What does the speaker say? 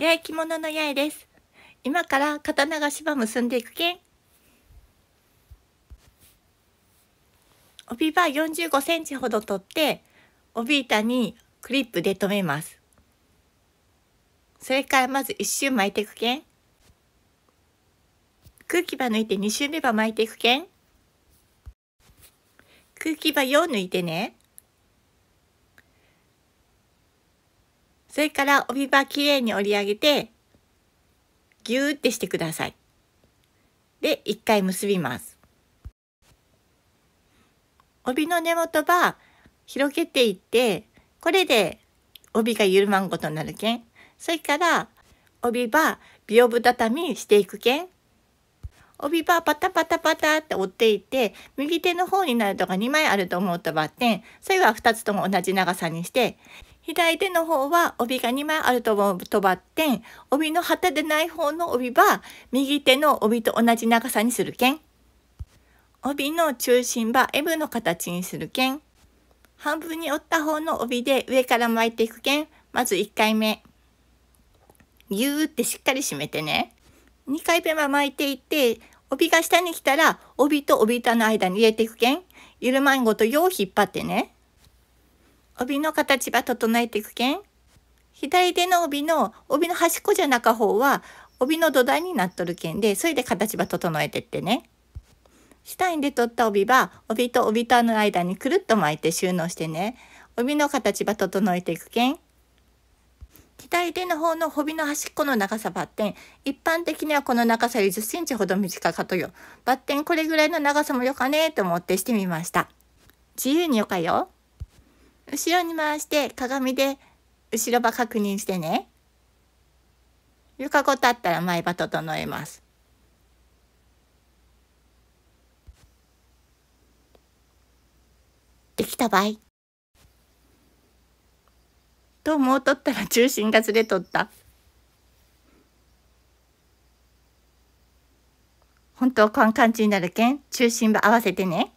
八重着物の八重です。今から刀が芝結んでいくけん。帯は45センチほど取って、帯板にクリップで留めます。それからまず1周巻いていくけん。空気場抜いて2周目ば巻いていくけん。空気場4抜いてね。それから帯場きれいに折り上げてギューってしてください。で1回結びます。帯の根元は広げていってこれで帯が緩まんことになるけんそれから帯ば屏風畳していくけん帯ばパタパタパタって折っていって右手の方になるとか2枚あると思うとばってんそれは2つとも同じ長さにして左手の方は帯が2枚あると思うとばってん帯の旗でない方の帯は右手の帯と同じ長さにするけん帯の中心は M の形にするけん半分に折った方の帯で上から巻いていくけんまず1回目ぎゅーってしっかり締めてね。2回目は巻いていって帯が下に来たら帯と帯板の間に入れていくけんゆるまんごとよう引っ張ってね帯の形は整えていくけん左手の帯の帯の端っこじゃなか方は帯の土台になっとるけんでそれで形は整えてってね下に出とった帯は帯と帯板の間にくるっと巻いて収納してね帯の形は整えていくけん左手の方のホビの端っこの長さバッテン。一般的にはこの長さより10センチほど短かとよ。バッテンこれぐらいの長さもよかねと思ってしてみました。自由によかよ。後ろに回して鏡で後ろ歯確認してね。床ごたったら前歯整えます。できた場合ともう取ったら中心がずれとった本当はこん感じになるけん中心は合わせてね